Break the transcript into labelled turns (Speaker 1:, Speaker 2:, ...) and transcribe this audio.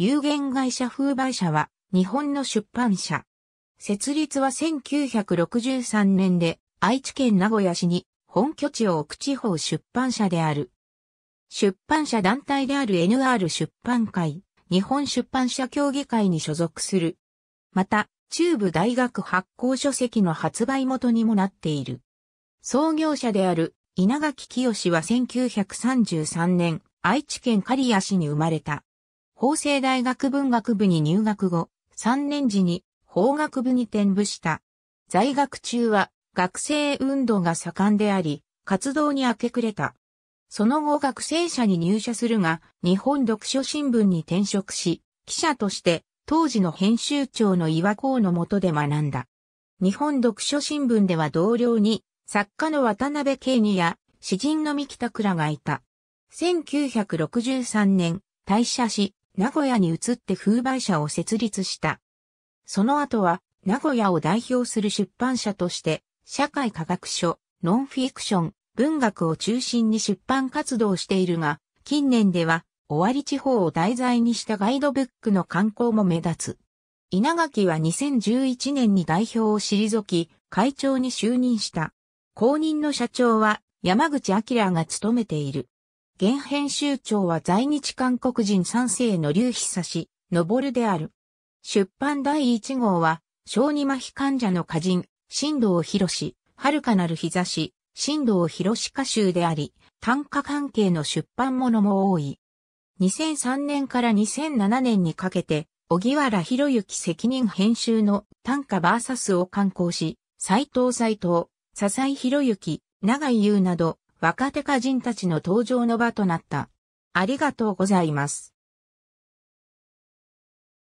Speaker 1: 有限会社風媒社は日本の出版社。設立は1963年で愛知県名古屋市に本拠地を置く地方出版社である。出版社団体である NR 出版会、日本出版社協議会に所属する。また、中部大学発行書籍の発売元にもなっている。創業者である稲垣清は1933年、愛知県刈谷市に生まれた。法政大学文学部に入学後、3年時に法学部に転部した。在学中は学生運動が盛んであり、活動に明け暮れた。その後学生社に入社するが、日本読書新聞に転職し、記者として当時の編集長の岩光の下で学んだ。日本読書新聞では同僚に、作家の渡辺慶二や詩人の三木拓らがいた。1963年、退社し、名古屋に移って風媒社を設立した。その後は、名古屋を代表する出版社として、社会科学書、ノンフィクション、文学を中心に出版活動しているが、近年では、尾張地方を題材にしたガイドブックの刊行も目立つ。稲垣は2011年に代表を退き、会長に就任した。後任の社長は山口明が務めている。現編集長は在日韓国人三世の劉久氏、昇である。出版第一号は、小児麻痺患者の歌人、新藤博士、遥かなる日差し、新藤博士歌集であり、短歌関係の出版物も多い。2003年から2007年にかけて、小木原博之責任編集の短歌バーサスを刊行し、斎藤斎藤、笹井博之、長井優など、若手歌人たちの登場の場となった。ありがとうございます。